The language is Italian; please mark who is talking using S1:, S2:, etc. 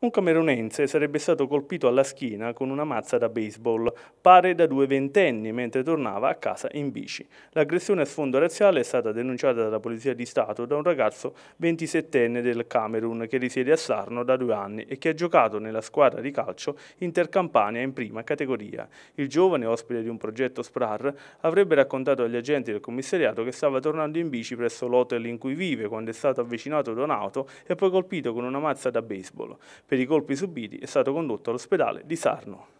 S1: Un camerunense sarebbe stato colpito alla schiena con una mazza da baseball, pare da due ventenni, mentre tornava a casa in bici. L'aggressione a sfondo razziale è stata denunciata dalla Polizia di Stato da un ragazzo 27enne del Camerun che risiede a Sarno da due anni e che ha giocato nella squadra di calcio Intercampania in prima categoria. Il giovane, ospite di un progetto SPRAR, avrebbe raccontato agli agenti del commissariato che stava tornando in bici presso l'hotel in cui vive quando è stato avvicinato da un'auto e poi colpito con una mazza da baseball per i colpi subiti è stato condotto all'ospedale di Sarno.